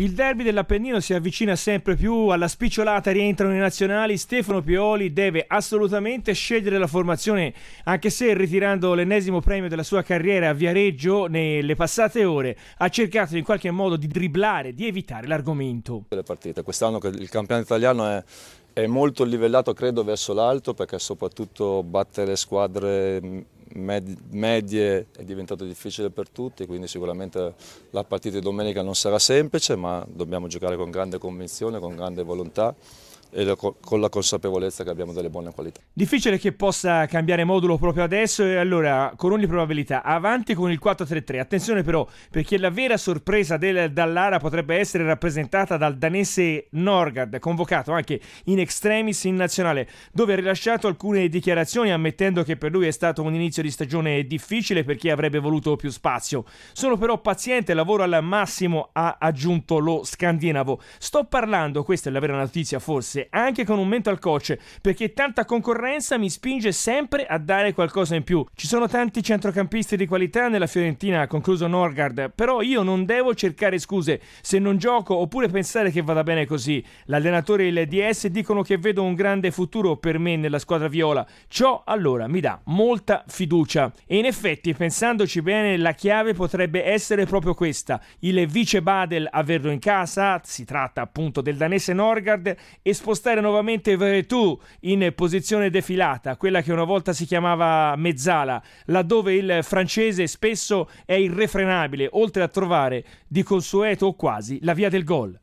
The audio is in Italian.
Il derby dell'Appennino si avvicina sempre più alla spicciolata, rientrano i nazionali, Stefano Pioli deve assolutamente scegliere la formazione, anche se ritirando l'ennesimo premio della sua carriera a Viareggio nelle passate ore ha cercato in qualche modo di dribblare, di evitare l'argomento. Quest'anno il campionato italiano è, è molto livellato credo verso l'alto perché soprattutto batte le squadre medie è diventato difficile per tutti, quindi sicuramente la partita di domenica non sarà semplice, ma dobbiamo giocare con grande convinzione, con grande volontà e con la consapevolezza che abbiamo delle buone qualità. Difficile che possa cambiare modulo proprio adesso e allora con ogni probabilità avanti con il 4-3-3. Attenzione però perché la vera sorpresa del Dallara potrebbe essere rappresentata dal danese Norgard, convocato anche in extremis in nazionale, dove ha rilasciato alcune dichiarazioni ammettendo che per lui è stato un inizio di stagione difficile perché avrebbe voluto più spazio. Sono però paziente, lavoro al massimo, ha aggiunto lo scandinavo. Sto parlando, questa è la vera notizia forse, mese, anche con un mental coach, perché tanta concorrenza mi spinge sempre a dare qualcosa in più. Ci sono tanti centrocampisti di qualità nella Fiorentina, ha concluso Norgard, però io non devo cercare scuse se non gioco oppure pensare che vada bene così. L'allenatore e il DS dicono che vedo un grande futuro per me nella squadra viola. Ciò allora mi dà molta fiducia. E in effetti, pensandoci bene, la chiave potrebbe essere proprio questa. Il vice Badel averlo in casa, si tratta appunto del danese Norgard, esponente spostare nuovamente Veretù in posizione defilata, quella che una volta si chiamava mezzala, laddove il francese spesso è irrefrenabile, oltre a trovare di consueto o quasi la via del gol.